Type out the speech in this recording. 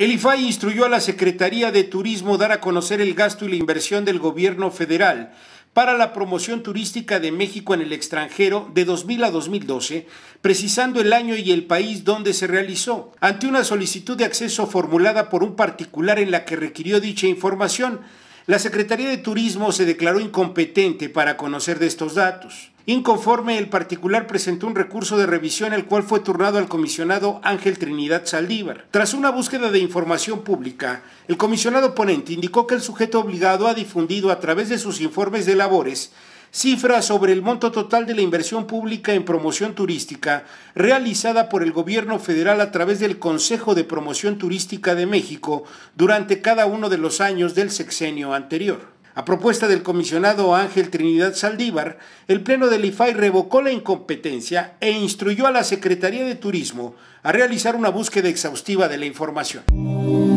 El IFAI instruyó a la Secretaría de Turismo dar a conocer el gasto y la inversión del gobierno federal para la promoción turística de México en el extranjero de 2000 a 2012, precisando el año y el país donde se realizó, ante una solicitud de acceso formulada por un particular en la que requirió dicha información. La Secretaría de Turismo se declaró incompetente para conocer de estos datos. Inconforme, el particular presentó un recurso de revisión el cual fue turnado al comisionado Ángel Trinidad Saldívar. Tras una búsqueda de información pública, el comisionado ponente indicó que el sujeto obligado ha difundido a través de sus informes de labores cifras sobre el monto total de la inversión pública en promoción turística realizada por el gobierno federal a través del Consejo de Promoción Turística de México durante cada uno de los años del sexenio anterior. A propuesta del comisionado Ángel Trinidad Saldívar, el Pleno del IFAI revocó la incompetencia e instruyó a la Secretaría de Turismo a realizar una búsqueda exhaustiva de la información.